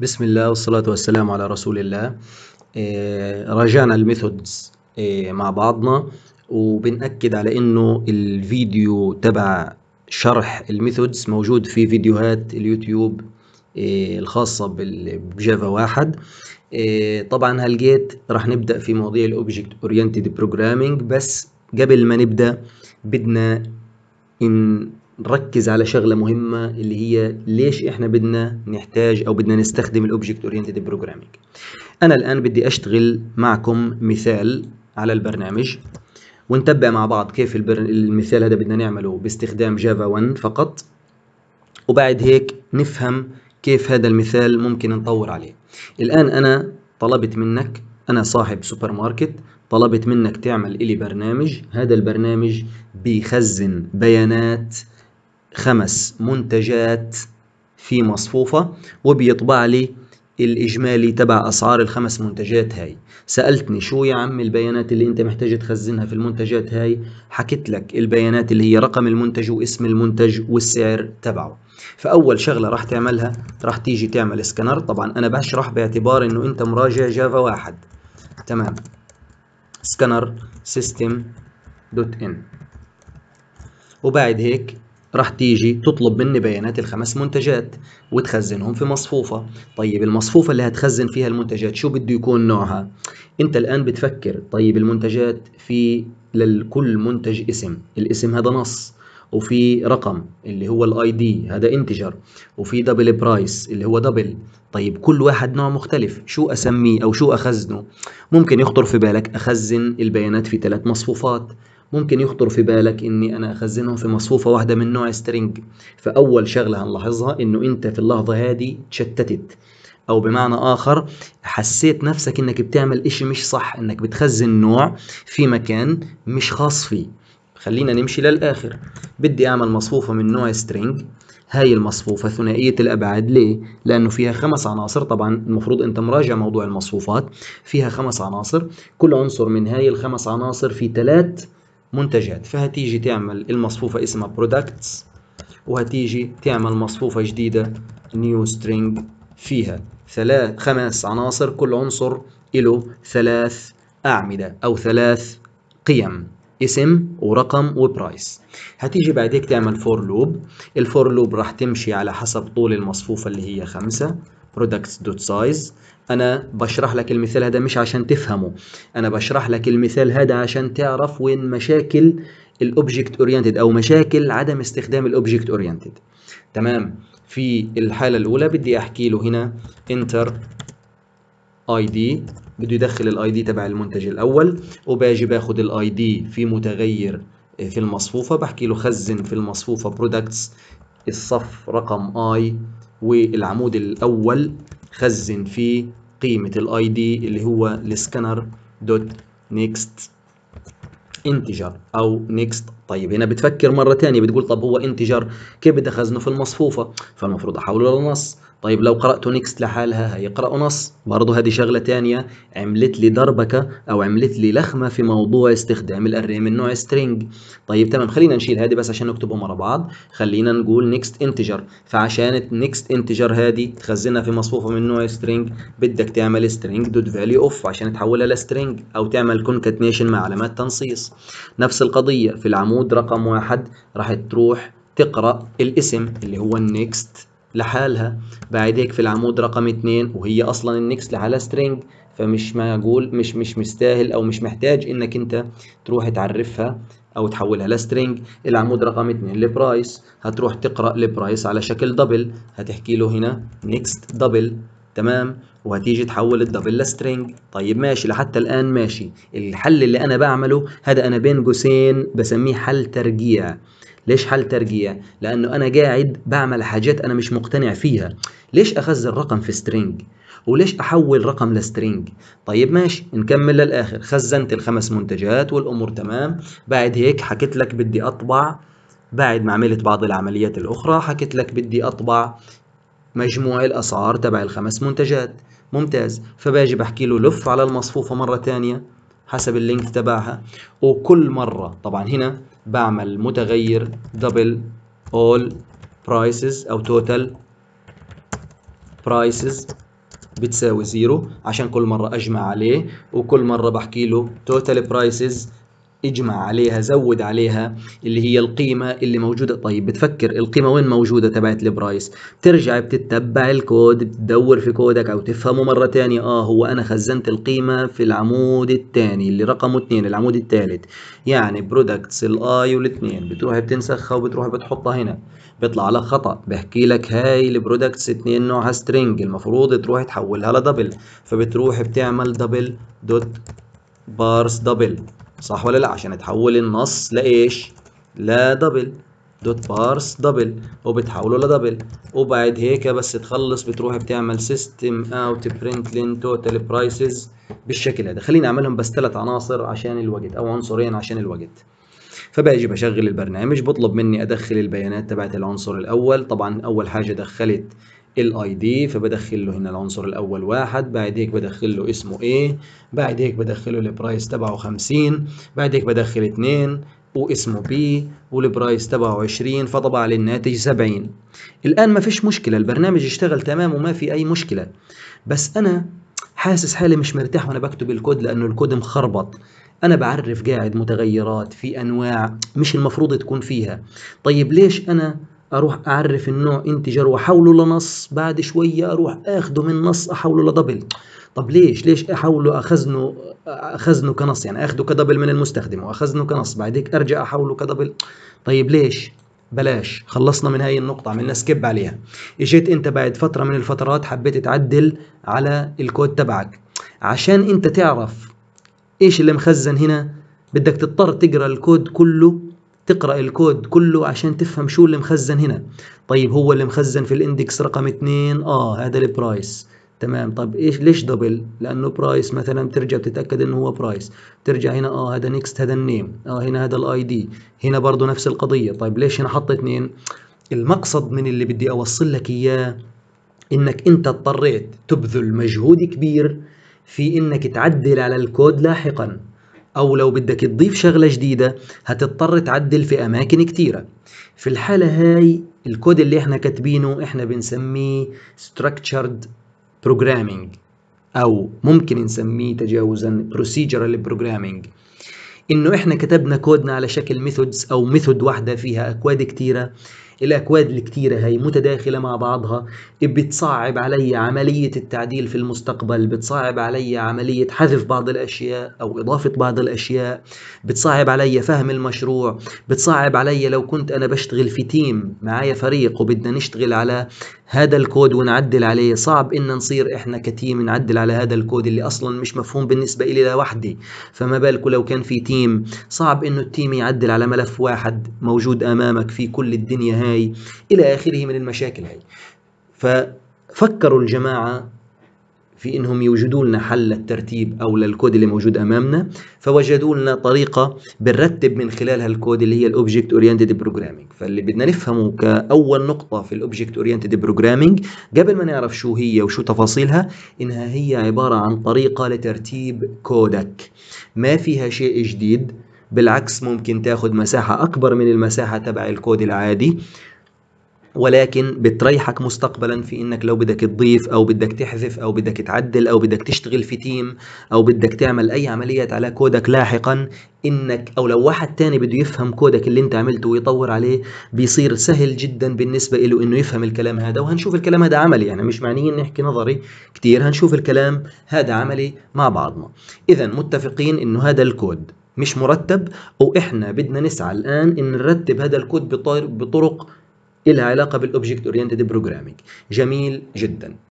بسم الله والصلاة والسلام على رسول الله راجعنا الميثودز مع بعضنا وبنأكد على انه الفيديو تبع شرح الميثودز موجود في فيديوهات اليوتيوب الخاصة بجافا واحد طبعا هالجيت رح نبدأ في مواضيع الاوبجكت اورينتد بروجرامينج بس قبل ما نبدأ بدنا إن نركز على شغله مهمه اللي هي ليش احنا بدنا نحتاج او بدنا نستخدم الاوبجكت اورينتد بروجرامينج انا الان بدي اشتغل معكم مثال على البرنامج ونتبع مع بعض كيف المثال هذا بدنا نعمله باستخدام جافا 1 فقط وبعد هيك نفهم كيف هذا المثال ممكن نطور عليه الآن أنا طلبت منك أنا صاحب سوبر ماركت طلبت منك تعمل إلي برنامج هذا البرنامج بيخزن بيانات خمس منتجات في مصفوفة وبيطبع لي الإجمالي تبع أسعار الخمس منتجات هاي سألتني شو يا عم البيانات اللي أنت محتاج تخزنها في المنتجات هاي حكيت لك البيانات اللي هي رقم المنتج واسم المنتج والسعر تبعه فأول شغلة راح تعملها راح تيجي تعمل سكانر طبعا أنا بشرح باعتبار أنه أنت مراجع جافا واحد تمام سكانر سيستم دوت ان وبعد هيك راح تيجي تطلب مني بيانات الخمس منتجات وتخزنهم في مصفوفة طيب المصفوفة اللي هتخزن فيها المنتجات شو بده يكون نوعها انت الان بتفكر طيب المنتجات في لكل منتج اسم الاسم هذا نص وفي رقم اللي هو الاي دي هذا انتجر وفي دبل برايس اللي هو دبل طيب كل واحد نوع مختلف شو اسميه او شو اخزنه ممكن يخطر في بالك اخزن البيانات في ثلاث مصفوفات ممكن يخطر في بالك اني انا اخزنهم في مصفوفه واحده من نوع سترينج فاول شغله هنلاحظها انه انت في اللحظه هذه تشتتت او بمعنى اخر حسيت نفسك انك بتعمل اشي مش صح انك بتخزن نوع في مكان مش خاص فيه خلينا نمشي للاخر بدي اعمل مصفوفه من نوع سترينج هاي المصفوفة ثنائية الأبعاد ليه؟ لأنه فيها خمس عناصر طبعا المفروض أنت مراجع موضوع المصفوفات فيها خمس عناصر كل عنصر من هاي الخمس عناصر في ثلاث منتجات فهتيجي تعمل المصفوفة اسمها products وهتيجي تعمل مصفوفة جديدة new string فيها ثلاث خمس عناصر كل عنصر له ثلاث أعمدة أو ثلاث قيم اسم ورقم وبرايس هتيجي هيك تعمل فور لوب الفور لوب راح تمشي على حسب طول المصفوفة اللي هي خمسة products.size انا بشرح لك المثال هذا مش عشان تفهمه انا بشرح لك المثال هذا عشان تعرف وين مشاكل الاوبجكت اورينتد او مشاكل عدم استخدام الاوبجكت اورينتد تمام في الحاله الاولى بدي احكي له هنا انتر اي دي بده يدخل الاي دي تبع المنتج الاول وباجي باخد الاي دي في متغير آه، في المصفوفه بحكي له خزن في المصفوفه برودكتس الصف رقم اي والعمود الاول خزن فيه قيمة الاي دي اللي هو السكانر دوت نيكست انتجر او نيكست طيب هنا بتفكر مره ثانيه بتقول طب هو انتجر كيف بدي اخزنه في المصفوفه فالمفروض احوله لنص طيب لو قرأت نيكست لحالها هيقرأوا نص برضه هذه شغلة ثانيه عملت لي دربكة أو عملت لي لخمة في موضوع استخدام الأري من نوع سترينج طيب تمام خلينا نشيل هذه بس عشان نكتبهم ورا بعض خلينا نقول نيكست انتجر فعشان نيكست انتجر هذه تخزنها في مصفوفة من نوع سترينج بدك تعمل سترينج دوت فاليو اوف عشان تحولها لسترينج أو تعمل كونكاتنيشن مع علامات تنصيص نفس القضية في العمود رقم واحد راح تروح تقرأ الاسم اللي هو النكست لحالها بعد هيك في العمود رقم اثنين وهي اصلا النكست لحالها سترينج فمش ما اقول مش مش مستاهل او مش محتاج انك انت تروح تعرفها او تحولها لسترينج العمود رقم 2 البرايس هتروح تقرا البرايس على شكل دبل هتحكي له هنا نيكست دبل تمام وهتيجي تحول الدبل لسترنج طيب ماشي لحتى الان ماشي الحل اللي انا بعمله هذا انا بين قوسين بسميه حل ترجيع ليش حل ترجيع لانه انا قاعد بعمل حاجات انا مش مقتنع فيها ليش اخزن رقم في سترينج وليش احول رقم لسترينج طيب ماشي نكمل للاخر خزنت الخمس منتجات والامور تمام بعد هيك حكيت لك بدي اطبع بعد ما عملت بعض العمليات الأخرى حكيت لك بدي أطبع مجموع الأسعار تبع الخمس منتجات ممتاز فباجي بحكي له لف على المصفوفة مرة تانية حسب اللينك تبعها وكل مرة طبعا هنا بعمل متغير دبل all prices أو total prices بتساوي زيرو عشان كل مرة أجمع عليه وكل مرة بحكي له total prices اجمع عليها زود عليها اللي هي القيمة اللي موجودة طيب بتفكر القيمة وين موجودة تبعت البرايس بترجع بتتبع الكود بتدور في كودك او تفهمه مرة تانية اه هو انا خزنت القيمة في العمود الثاني اللي رقمه اثنين العمود الثالث يعني برودكتس الاي والاثنين بتروح بتنسخها وبتروح بتحطها هنا بيطلع لك خطأ بحكي لك هاي البرودكتس اثنين نوعها سترينج المفروض تروح تحولها لدبل فبتروح بتعمل دبل دوت بارس دبل صح ولا لا عشان تحول النص لايش لا دبل دوت بارس دبل وبتحوله لدبل وبعد هيك بس تخلص بتروح بتعمل سيستم اوت برنت لين توتال برايسز بالشكل هذا خليني اعملهم بس ثلاث عناصر عشان الوقت او عنصرين عشان الوقت فباجي بشغل البرنامج بطلب مني ادخل البيانات تبعت العنصر الاول طبعا اول حاجه دخلت الاي دي فبدخل له هنا العنصر الاول واحد بعد هيك بدخل له اسمه ايه بعد هيك بدخل له البرايس تبعه 50 بعد هيك بدخل اثنين واسمه بي والبرايس تبعه 20 فطبع لي الناتج 70 الان ما فيش مشكله البرنامج اشتغل تمام وما في اي مشكله بس انا حاسس حالي مش مرتاح وانا بكتب الكود لانه الكود مخربط انا بعرف قاعد متغيرات في انواع مش المفروض تكون فيها طيب ليش انا اروح اعرف النوع انتجر واحوله لنص بعد شويه اروح اخده من نص احوله لدبل طب ليش ليش احوله اخزنه اخزنه كنص يعني اخده كدبل من المستخدم واخزنه كنص بعد هيك ارجع احوله كدبل طيب ليش بلاش خلصنا من هاي النقطة عملنا سكيب عليها اجيت انت بعد فترة من الفترات حبيت تعدل على الكود تبعك عشان انت تعرف ايش اللي مخزن هنا بدك تضطر تقرا الكود كله تقرا الكود كله عشان تفهم شو اللي مخزن هنا طيب هو اللي مخزن في الاندكس رقم 2 اه هذا البرايس تمام طب ايش ليش دبل لانه برايس مثلا بترجع بتتاكد انه هو برايس ترجع هنا اه هذا نيكست هذا النيم اه هنا هذا الاي دي هنا برضه نفس القضيه طيب ليش هنا حط اثنين المقصد من اللي بدي اوصل لك اياه انك انت اضطريت تبذل مجهود كبير في انك تعدل على الكود لاحقا أو لو بدك تضيف شغلة جديدة هتضطر تعدل في أماكن كتيرة في الحالة هاي الكود اللي احنا كاتبينه احنا بنسميه structured programming أو ممكن نسميه تجاوزا procedural programming إنه احنا كتبنا كودنا على شكل methods أو method واحدة فيها أكواد كتيرة الأكواد الكتيرة هي متداخلة مع بعضها بتصعب علي عملية التعديل في المستقبل بتصعب علي عملية حذف بعض الأشياء أو إضافة بعض الأشياء بتصعب علي فهم المشروع بتصعب علي لو كنت أنا بشتغل في تيم معايا فريق وبدنا نشتغل على هذا الكود ونعدل عليه صعب إن نصير إحنا كتيم نعدل على هذا الكود اللي أصلا مش مفهوم بالنسبة إلي لوحدي فما بالكو لو كان في تيم صعب إنه التيم يعدل على ملف واحد موجود أمامك في كل الدنيا هاي هاي إلى آخره من المشاكل هاي ففكروا الجماعة في انهم يوجدوا لنا حل للترتيب او للكود اللي موجود امامنا فوجدوا لنا طريقه بنرتب من خلالها الكود اللي هي الاوبجكت اورينتد بروجرامينج فاللي بدنا نفهمه كاول نقطه في الاوبجكت اورينتد بروجرامينج قبل ما نعرف شو هي وشو تفاصيلها انها هي عباره عن طريقه لترتيب كودك ما فيها شيء جديد بالعكس ممكن تاخد مساحة أكبر من المساحة تبع الكود العادي ولكن بتريحك مستقبلا في انك لو بدك تضيف او بدك تحذف او بدك تعدل او بدك تشتغل في تيم او بدك تعمل اي عمليات على كودك لاحقا انك او لو واحد تاني بده يفهم كودك اللي انت عملته ويطور عليه بيصير سهل جدا بالنسبه له انه يفهم الكلام هذا وهنشوف الكلام هذا عملي يعني مش معنيين نحكي نظري كتير هنشوف الكلام هذا عملي مع بعضنا اذا متفقين انه هذا الكود مش مرتب واحنا بدنا نسعى الان ان نرتب هذا الكود بطرق لها علاقه بالاوبجكت اورينتد بروجرامينج جميل جدا